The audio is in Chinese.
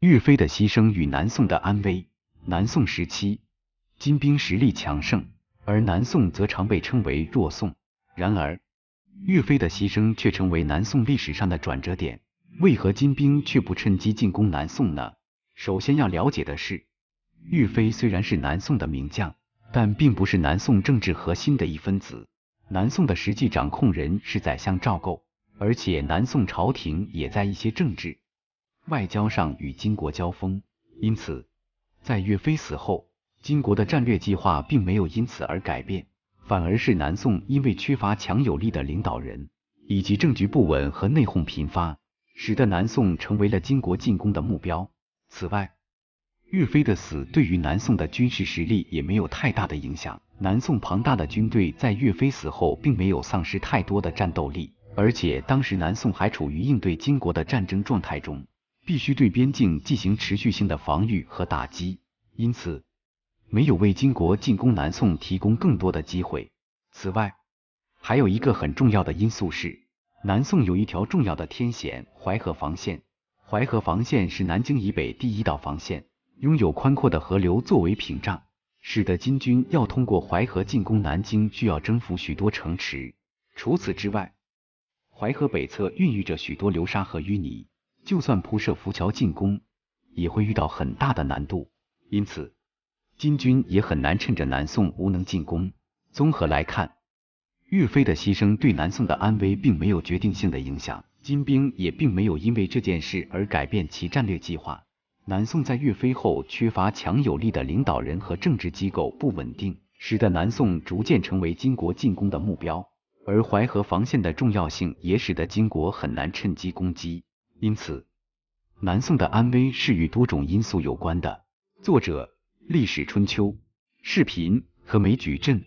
岳飞的牺牲与南宋的安危。南宋时期，金兵实力强盛，而南宋则常被称为弱宋。然而，岳飞的牺牲却成为南宋历史上的转折点。为何金兵却不趁机进攻南宋呢？首先要了解的是，岳飞虽然是南宋的名将，但并不是南宋政治核心的一分子。南宋的实际掌控人是宰相赵构，而且南宋朝廷也在一些政治。外交上与金国交锋，因此在岳飞死后，金国的战略计划并没有因此而改变，反而是南宋因为缺乏强有力的领导人，以及政局不稳和内讧频发，使得南宋成为了金国进攻的目标。此外，岳飞的死对于南宋的军事实力也没有太大的影响。南宋庞大的军队在岳飞死后并没有丧失太多的战斗力，而且当时南宋还处于应对金国的战争状态中。必须对边境进行持续性的防御和打击，因此没有为金国进攻南宋提供更多的机会。此外，还有一个很重要的因素是，南宋有一条重要的天险——淮河防线。淮河防线是南京以北第一道防线，拥有宽阔的河流作为屏障，使得金军要通过淮河进攻南京，需要征服许多城池。除此之外，淮河北侧孕育着许多流沙和淤泥。就算铺设浮桥进攻，也会遇到很大的难度，因此金军也很难趁着南宋无能进攻。综合来看，岳飞的牺牲对南宋的安危并没有决定性的影响，金兵也并没有因为这件事而改变其战略计划。南宋在岳飞后缺乏强有力的领导人和政治机构不稳定，使得南宋逐渐成为金国进攻的目标，而淮河防线的重要性也使得金国很难趁机攻击。因此，南宋的安危是与多种因素有关的。作者：历史春秋，视频：和美矩阵。